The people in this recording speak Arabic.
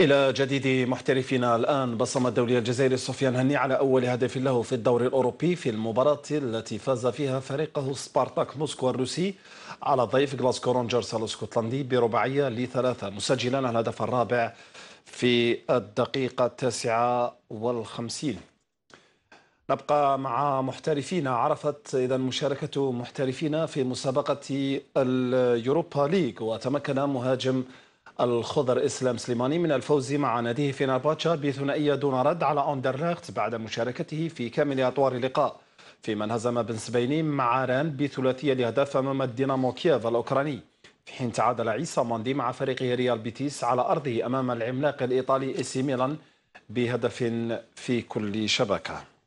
إلى جديد محترفنا الآن بصم الدولية الجزائري سفيان هني على أول هدف له في الدوري الأوروبي في المباراة التي فاز فيها فريقه سبارتاك موسكو الروسي على ضيف غلاسكو رونجرز الاسكتلندي برباعية لثلاثة مسجلا الهدف الرابع في الدقيقة التاسعة والخمسين نبقى مع محترفينا عرفت اذا مشاركه محترفينا في مسابقه اليوروبا ليج وتمكن مهاجم الخضر إسلام سليماني من الفوز مع ناديه فيناباتشا بثنائية دون رد على اندرلاخت بعد مشاركته في كامل أطوار اللقاء فيما انهزم بن سبيني مع ران بثلاثية الأهداف أمام الدينامو كييف الأوكراني في حين تعادل عيسى ماندي مع فريقه ريال بيتيس على أرضه أمام العملاق الإيطالي إيسي ميلان بهدف في كل شبكة